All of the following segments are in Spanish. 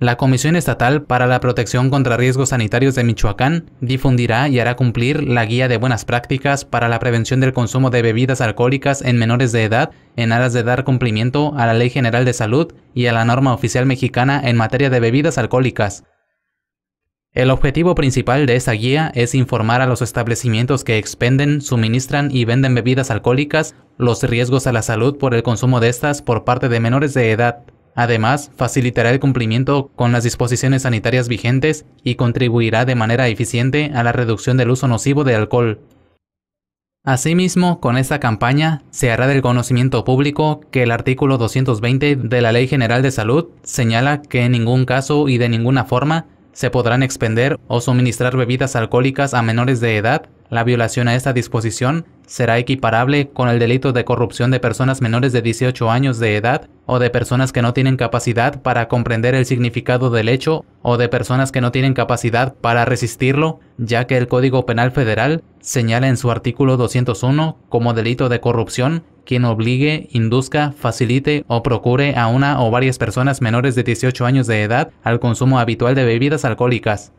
La Comisión Estatal para la Protección contra Riesgos Sanitarios de Michoacán difundirá y hará cumplir la Guía de Buenas Prácticas para la Prevención del Consumo de Bebidas Alcohólicas en Menores de Edad en aras de dar cumplimiento a la Ley General de Salud y a la norma oficial mexicana en materia de bebidas alcohólicas. El objetivo principal de esta guía es informar a los establecimientos que expenden, suministran y venden bebidas alcohólicas los riesgos a la salud por el consumo de estas por parte de menores de edad. Además, facilitará el cumplimiento con las disposiciones sanitarias vigentes y contribuirá de manera eficiente a la reducción del uso nocivo de alcohol. Asimismo, con esta campaña se hará del conocimiento público que el artículo 220 de la Ley General de Salud señala que en ningún caso y de ninguna forma se podrán expender o suministrar bebidas alcohólicas a menores de edad la violación a esta disposición será equiparable con el delito de corrupción de personas menores de 18 años de edad o de personas que no tienen capacidad para comprender el significado del hecho o de personas que no tienen capacidad para resistirlo, ya que el Código Penal Federal señala en su artículo 201 como delito de corrupción quien obligue, induzca, facilite o procure a una o varias personas menores de 18 años de edad al consumo habitual de bebidas alcohólicas.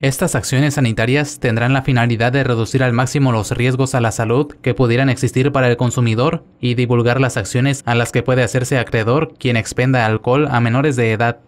Estas acciones sanitarias tendrán la finalidad de reducir al máximo los riesgos a la salud que pudieran existir para el consumidor y divulgar las acciones a las que puede hacerse acreedor quien expenda alcohol a menores de edad.